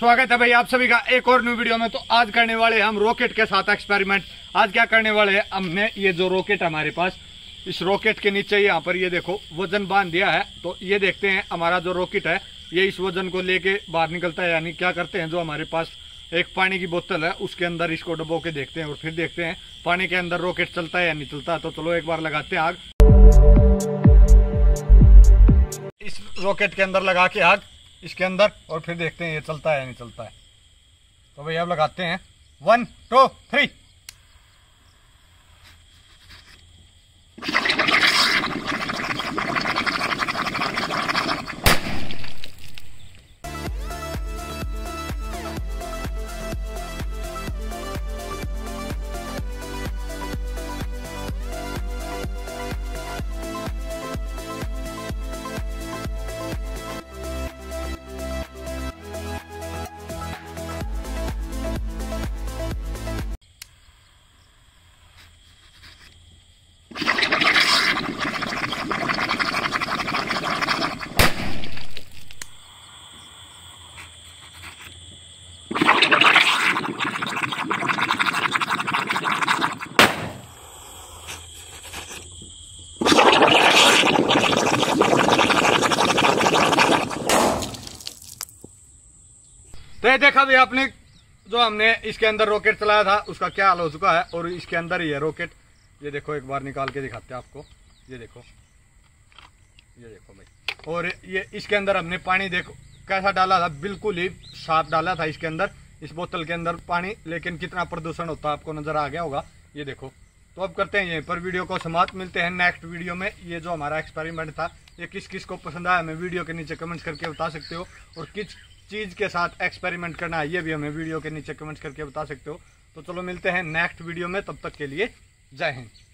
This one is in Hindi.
स्वागत है भाई आप सभी का एक और न्यू वीडियो में तो आज करने वाले हम रॉकेट के साथ एक्सपेरिमेंट आज क्या करने वाले हैं हमने ये जो रॉकेट हमारे पास इस रॉकेट के नीचे यहाँ पर ये देखो वजन बांध दिया है तो ये देखते हैं हमारा जो रॉकेट है ये इस वजन को लेके बाहर निकलता है यानी क्या करते हैं जो हमारे पास एक पानी की बोतल है उसके अंदर इसको डबो के देखते हैं और फिर देखते हैं पानी के अंदर रॉकेट चलता है या नहीं चलता तो चलो एक बार लगाते हैं आग इस रॉकेट के अंदर लगा के आग इसके अंदर और फिर देखते हैं ये चलता है या नहीं चलता है तो भैया अब लगाते हैं वन टू थ्री तो ये देखा भी आपने जो हमने इसके अंदर रॉकेट चलाया था उसका क्या हाल हो चुका है और इसके अंदर ही है रॉकेट ये देखो एक बार निकाल के दिखाते हैं आपको ये देखो ये देखो भाई और ये इसके अंदर हमने पानी देखो कैसा डाला था बिल्कुल ही साफ डाला था इसके अंदर इस बोतल के अंदर पानी लेकिन कितना प्रदूषण होता है आपको नजर आ गया होगा ये देखो तो अब करते हैं ये पर वीडियो को समाप्त मिलते हैं नेक्स्ट वीडियो में ये जो हमारा एक्सपेरिमेंट था ये किस किस को पसंद आया हमें वीडियो के नीचे कमेंट्स करके बता सकते हो और किस चीज़ के साथ एक्सपेरिमेंट करना है ये भी हमें वीडियो के नीचे कमेंट्स करके बता सकते हो तो चलो मिलते हैं नेक्स्ट वीडियो में तब तक के लिए जय हिंद